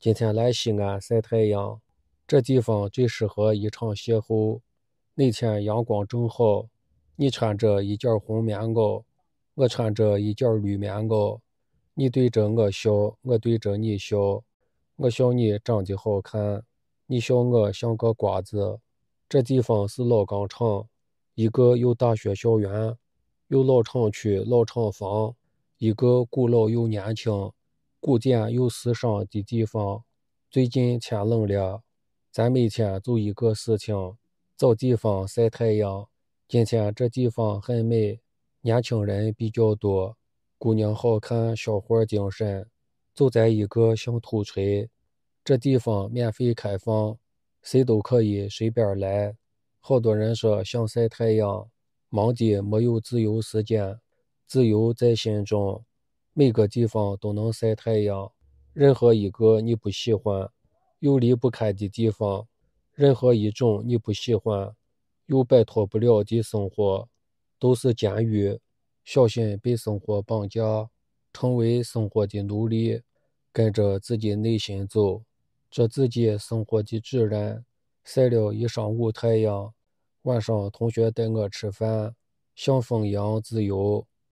今天来西安晒太阳，这地方最适合一场邂逅。那天阳光正好，你穿着一件红棉袄，我穿着一件绿棉袄。你对着我笑，我对着你笑。我笑你长得好看，你笑我像个瓜子。这地方是老钢厂，一个有大学校园，有老厂区、老厂房，一个古老又年轻。古建又时尚的地方，最近天冷了，咱每天做一个事情，找地方晒太阳。今天这地方很美，年轻人比较多，姑娘好看，小伙精神。走在一个像土锤，这地方免费开放，谁都可以随便来。好多人说想晒太阳，忙的没有自由时间，自由在心中。每个地方都能晒太阳，任何一个你不喜欢又离不开的地方，任何一种你不喜欢又摆脱不了的生活，都是监狱。小心被生活绑架，成为生活的奴隶。跟着自己内心走，做自己生活的主人。晒了一上午太阳，晚上同学带我吃饭，像风一样自由。